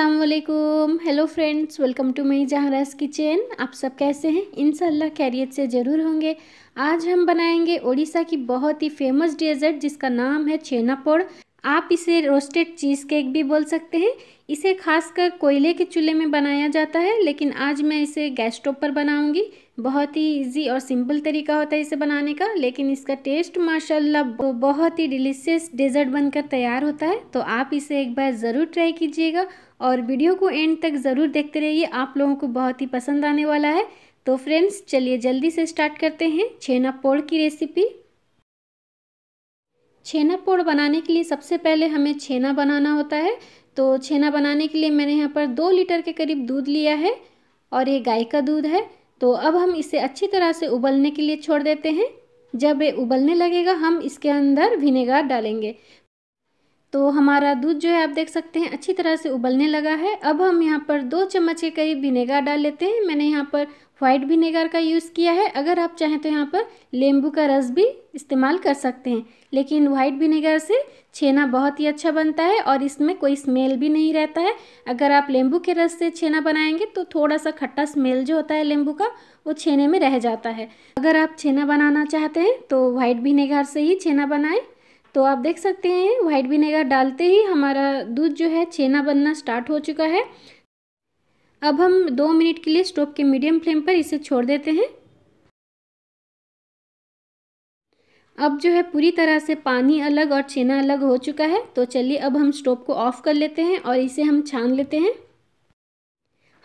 असलकुम hello friends welcome to my Jahan kitchen आप सब कैसे हैं इन खैरियत से ज़रूर होंगे आज हम बनाएंगे ओडिशा की बहुत ही फेमस डेजर्ट जिसका नाम है छेनापोड़ आप इसे रोस्टेड चीज़ केक भी बोल सकते हैं इसे खासकर कोयले के चूल्हे में बनाया जाता है लेकिन आज मैं इसे गैस स्टोव पर बनाऊँगी बहुत ही इजी और सिंपल तरीका होता है इसे बनाने का लेकिन इसका टेस्ट माशाल्लाह बहुत ही डिलीशियस डेजर्ट बनकर तैयार होता है तो आप इसे एक बार ज़रूर ट्राई कीजिएगा और वीडियो को एंड तक ज़रूर देखते रहिए आप लोगों को बहुत ही पसंद आने वाला है तो फ्रेंड्स चलिए जल्दी से स्टार्ट करते हैं छेना पोड़ की रेसिपी छेना पोड़ बनाने के लिए सबसे पहले हमें छेना बनाना होता है तो छेना बनाने के लिए मैंने यहाँ पर दो लीटर के करीब दूध लिया है और ये गाय का दूध है तो अब हम इसे अच्छी तरह से उबलने के लिए छोड़ देते हैं जब ये उबलने लगेगा हम इसके अंदर विनेगर डालेंगे तो हमारा दूध जो है आप देख सकते हैं अच्छी तरह से उबलने लगा है अब हम यहाँ पर दो चम्मच के करीब विनेगर डाल लेते हैं मैंने यहाँ पर वाइट विनेगर का यूज़ किया है अगर आप चाहें तो यहाँ पर नींबू का रस भी इस्तेमाल कर सकते हैं लेकिन वाइट विनेगर से छेना बहुत ही अच्छा बनता है और इसमें कोई स्मेल भी नहीं रहता है अगर आप नींबू के रस से छेना बनाएंगे तो थोड़ा सा खट्टा स्मेल जो होता है नींबू का वो छेने में रह जाता है अगर आप छेना बनाना चाहते हैं तो वाइट विनेगर से ही छेना बनाएं तो आप देख सकते हैं वाइट विनेगर डालते ही हमारा दूध जो है छेना बनना स्टार्ट हो चुका है अब हम दो मिनट के लिए स्टोव के मीडियम फ्लेम पर इसे छोड़ देते हैं अब जो है पूरी तरह से पानी अलग और छेना अलग हो चुका है तो चलिए अब हम स्टोव को ऑफ़ कर लेते हैं और इसे हम छान लेते हैं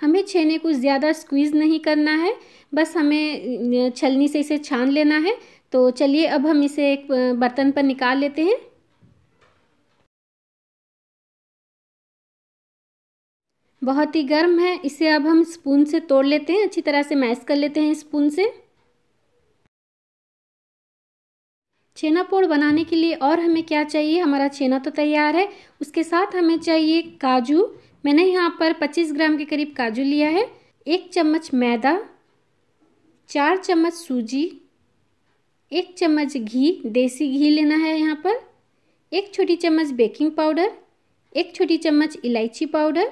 हमें छेने को ज़्यादा स्क्वीज़ नहीं करना है बस हमें छलनी से इसे छान लेना है तो चलिए अब हम इसे एक बर्तन पर निकाल लेते हैं बहुत ही गर्म है इसे अब हम स्पून से तोड़ लेते हैं अच्छी तरह से मैश कर लेते हैं स्पून से छेना पोड़ बनाने के लिए और हमें क्या चाहिए हमारा छेना तो तैयार है उसके साथ हमें चाहिए काजू मैंने यहाँ पर 25 ग्राम के करीब काजू लिया है एक चम्मच मैदा चार चम्मच सूजी एक चम्मच घी देसी घी लेना है यहाँ पर एक छोटी चम्मच बेकिंग पाउडर एक छोटी चम्मच इलायची पाउडर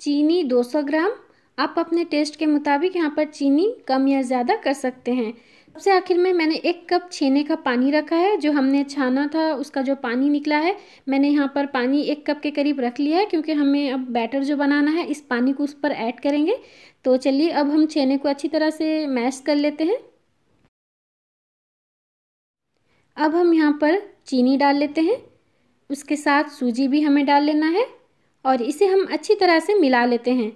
चीनी 200 ग्राम आप अपने टेस्ट के मुताबिक यहाँ पर चीनी कम या ज़्यादा कर सकते हैं सबसे आखिर में मैंने एक कप छेने का पानी रखा है जो हमने छाना था उसका जो पानी निकला है मैंने यहाँ पर पानी एक कप के करीब रख लिया है क्योंकि हमें अब बैटर जो बनाना है इस पानी को उस पर ऐड करेंगे तो चलिए अब हम छेने को अच्छी तरह से मैश कर लेते हैं अब हम यहाँ पर चीनी डाल लेते हैं उसके साथ सूजी भी हमें डाल लेना है और इसे हम अच्छी तरह से मिला लेते हैं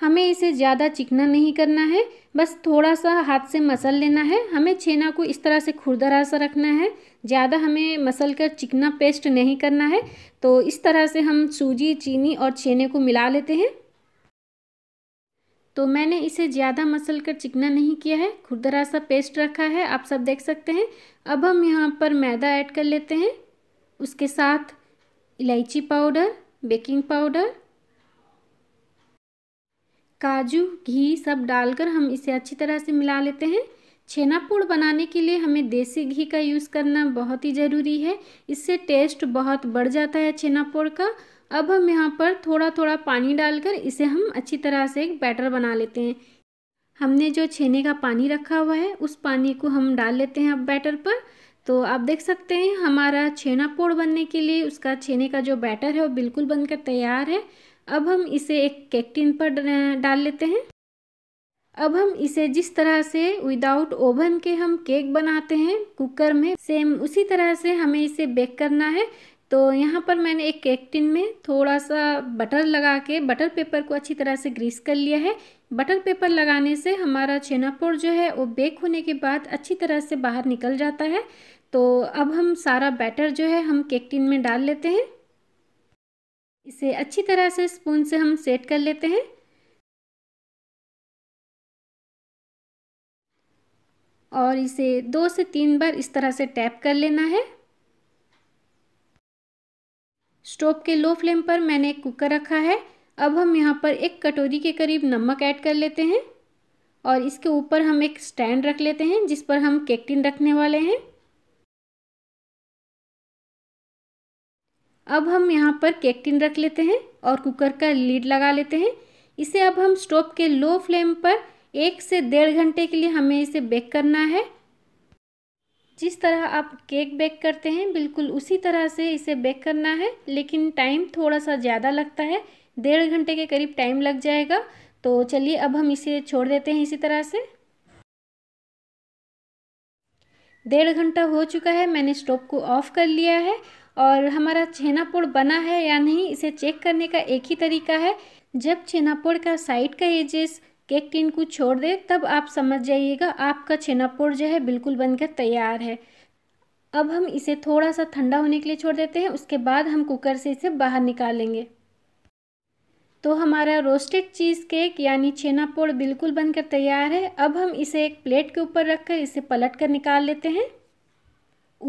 हमें इसे ज़्यादा चिकना नहीं करना है बस थोड़ा सा हाथ से मसल लेना है हमें छेना को इस तरह से खुरदरा सा रखना है ज़्यादा हमें मसल कर चिकना पेस्ट नहीं करना है तो इस तरह से हम सूजी चीनी और छेने को मिला लेते हैं तो मैंने इसे ज़्यादा मसल कर चिकना नहीं किया है खुरदरा सा पेस्ट रखा है आप सब देख सकते हैं अब हम यहाँ पर मैदा ऐड कर लेते हैं उसके साथ इलायची पाउडर बेकिंग पाउडर काजू घी सब डालकर हम इसे अच्छी तरह से मिला लेते हैं छेनापूड़ बनाने के लिए हमें देसी घी का यूज़ करना बहुत ही ज़रूरी है इससे टेस्ट बहुत बढ़ जाता है छेनापोड़ का अब हम यहाँ पर थोड़ा थोड़ा पानी डालकर इसे हम अच्छी तरह से एक बैटर बना लेते हैं हमने जो छेने का पानी रखा हुआ है उस पानी को हम डाल लेते हैं अब बैटर पर तो आप देख सकते हैं हमारा छेना पोड़ बनने के लिए उसका छेने का जो बैटर है वो बिल्कुल बनकर तैयार है अब हम इसे एक केकटिन पर डाल लेते हैं अब हम इसे जिस तरह से विदाउट ओवन के हम केक बनाते हैं कुकर में सेम उसी तरह से हमें इसे बेक करना है तो यहाँ पर मैंने एक केक टिन में थोड़ा सा बटर लगा के बटर पेपर को अच्छी तरह से ग्रीस कर लिया है बटर पेपर लगाने से हमारा छेनापोड़ जो है वो बेक होने के बाद अच्छी तरह से बाहर निकल जाता है तो अब हम सारा बैटर जो है हम केक टिन में डाल लेते हैं इसे अच्छी तरह से स्पून से हम सेट कर लेते हैं और इसे दो से तीन बार इस तरह से टैप कर लेना है स्टोव के लो फ्लेम पर मैंने एक कुकर रखा है अब हम यहाँ पर एक कटोरी के करीब नमक ऐड कर लेते हैं और इसके ऊपर हम एक स्टैंड रख लेते हैं जिस पर हम केकटिन रखने वाले हैं अब हम यहाँ पर केकटिन रख लेते हैं और कुकर का लीड लगा लेते हैं इसे अब हम स्टोव के लो फ्लेम पर एक से डेढ़ घंटे के लिए हमें इसे बेक करना है जिस तरह आप केक बेक करते हैं बिल्कुल उसी तरह से इसे बेक करना है लेकिन टाइम थोड़ा सा ज़्यादा लगता है डेढ़ घंटे के करीब टाइम लग जाएगा तो चलिए अब हम इसे छोड़ देते हैं इसी तरह से डेढ़ घंटा हो चुका है मैंने स्टोव को ऑफ़ कर लिया है और हमारा छेनापोड़ बना है या नहीं इसे चेक करने का एक ही तरीका है जब छेनापोड़ का साइड का एजेस केक टिन को छोड़ दे तब आप समझ जाइएगा आपका छेनापोड़ जो है बिल्कुल बनकर तैयार है अब हम इसे थोड़ा सा ठंडा होने के लिए छोड़ देते हैं उसके बाद हम कुकर से इसे बाहर निकालेंगे तो हमारा रोस्टेड चीज़ केक यानी छेनापोड़ बिल्कुल बनकर तैयार है अब हम इसे एक प्लेट के ऊपर रखकर इसे पलट कर निकाल लेते हैं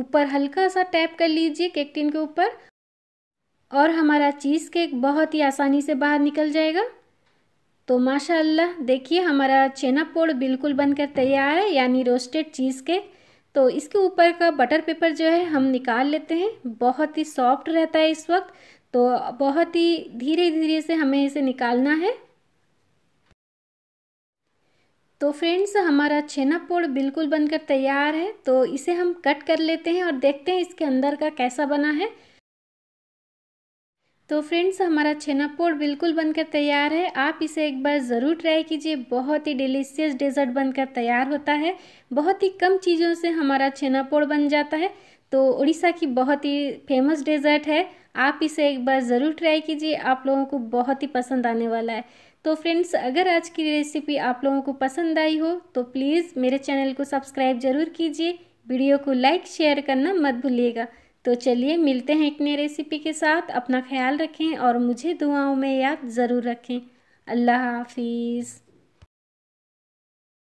ऊपर हल्का सा टैप कर लीजिए केक टिन के ऊपर और हमारा चीज़ केक बहुत ही आसानी से बाहर निकल जाएगा तो माशाल्लाह देखिए हमारा छेना पोड़ बिल्कुल बनकर तैयार है यानी रोस्टेड चीज़ के तो इसके ऊपर का बटर पेपर जो है हम निकाल लेते हैं बहुत ही सॉफ्ट रहता है इस वक्त तो बहुत ही धीरे धीरे से हमें इसे निकालना है तो फ्रेंड्स हमारा छेना पोड़ बिल्कुल बनकर तैयार है तो इसे हम कट कर लेते हैं और देखते हैं इसके अंदर का कैसा बना है तो फ्रेंड्स हमारा छेना पोड़ बिल्कुल बनकर तैयार है आप इसे एक बार ज़रूर ट्राई कीजिए बहुत ही डिलीशियस डेजर्ट बनकर तैयार होता है बहुत ही कम चीज़ों से हमारा छेना पोड़ बन जाता है तो उड़ीसा की बहुत ही फेमस डेजर्ट है आप इसे एक बार ज़रूर ट्राई कीजिए आप लोगों को बहुत ही पसंद आने वाला है तो फ्रेंड्स अगर आज की रेसिपी आप लोगों को पसंद आई हो तो प्लीज़ मेरे चैनल को सब्सक्राइब ज़रूर कीजिए वीडियो को लाइक शेयर करना मत भूलिएगा तो चलिए मिलते हैं एक नई रेसिपी के साथ अपना ख्याल रखें और मुझे दुआओं में याद ज़रूर रखें अल्लाह हाफिज़